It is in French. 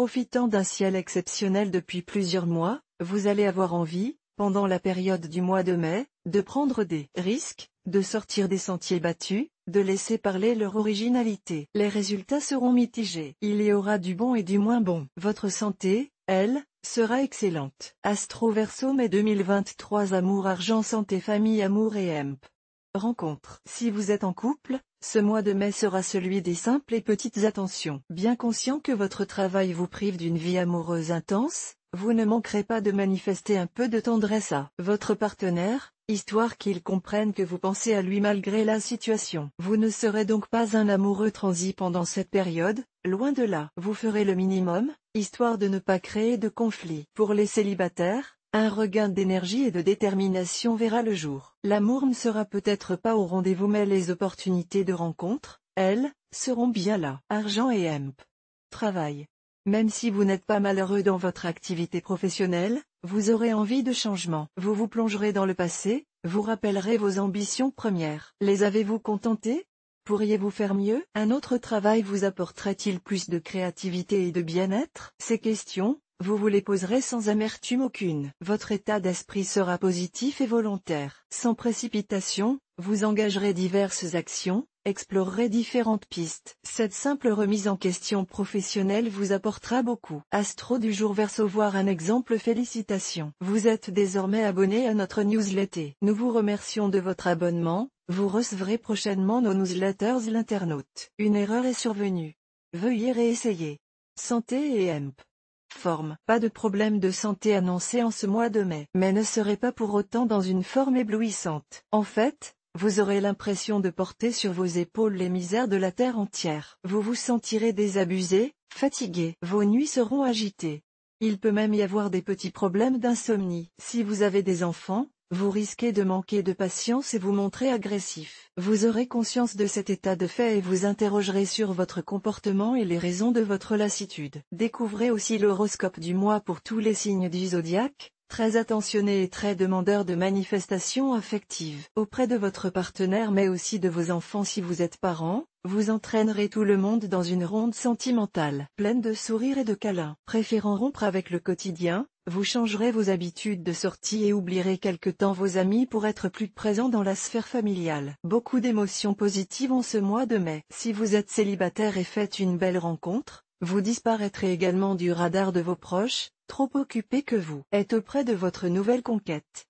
Profitant d'un ciel exceptionnel depuis plusieurs mois, vous allez avoir envie, pendant la période du mois de mai, de prendre des risques, de sortir des sentiers battus, de laisser parler leur originalité. Les résultats seront mitigés. Il y aura du bon et du moins bon. Votre santé, elle, sera excellente. Astro Verso mai 2023 Amour Argent Santé Famille Amour et EMP. Rencontre. Si vous êtes en couple, ce mois de mai sera celui des simples et petites attentions. Bien conscient que votre travail vous prive d'une vie amoureuse intense, vous ne manquerez pas de manifester un peu de tendresse à votre partenaire, histoire qu'il comprenne que vous pensez à lui malgré la situation. Vous ne serez donc pas un amoureux transi pendant cette période, loin de là. Vous ferez le minimum, histoire de ne pas créer de conflit. Pour les célibataires, un regain d'énergie et de détermination verra le jour. L'amour ne sera peut-être pas au rendez-vous mais les opportunités de rencontre, elles, seront bien là. Argent et emp. Travail. Même si vous n'êtes pas malheureux dans votre activité professionnelle, vous aurez envie de changement. Vous vous plongerez dans le passé, vous rappellerez vos ambitions premières. Les avez-vous contentées Pourriez-vous faire mieux Un autre travail vous apporterait-il plus de créativité et de bien-être Ces questions, vous vous les poserez sans amertume aucune. Votre état d'esprit sera positif et volontaire. Sans précipitation, vous engagerez diverses actions, explorerez différentes pistes. Cette simple remise en question professionnelle vous apportera beaucoup. Astro du jour verso voir un exemple félicitations. Vous êtes désormais abonné à notre newsletter. Nous vous remercions de votre abonnement, vous recevrez prochainement nos newsletters l'internaute. Une erreur est survenue. Veuillez réessayer. Santé et EMP forme. Pas de problème de santé annoncé en ce mois de mai, mais ne serez pas pour autant dans une forme éblouissante. En fait, vous aurez l'impression de porter sur vos épaules les misères de la terre entière. Vous vous sentirez désabusé, fatigué. Vos nuits seront agitées. Il peut même y avoir des petits problèmes d'insomnie. Si vous avez des enfants, vous risquez de manquer de patience et vous montrer agressif. Vous aurez conscience de cet état de fait et vous interrogerez sur votre comportement et les raisons de votre lassitude. Découvrez aussi l'horoscope du mois pour tous les signes du zodiaque, très attentionné et très demandeur de manifestations affectives. Auprès de votre partenaire mais aussi de vos enfants si vous êtes parent, vous entraînerez tout le monde dans une ronde sentimentale, pleine de sourires et de câlins. Préférant rompre avec le quotidien, vous changerez vos habitudes de sortie et oublierez quelque temps vos amis pour être plus présent dans la sphère familiale. Beaucoup d'émotions positives en ce mois de mai. Si vous êtes célibataire et faites une belle rencontre, vous disparaîtrez également du radar de vos proches, trop occupés que vous êtes auprès de votre nouvelle conquête.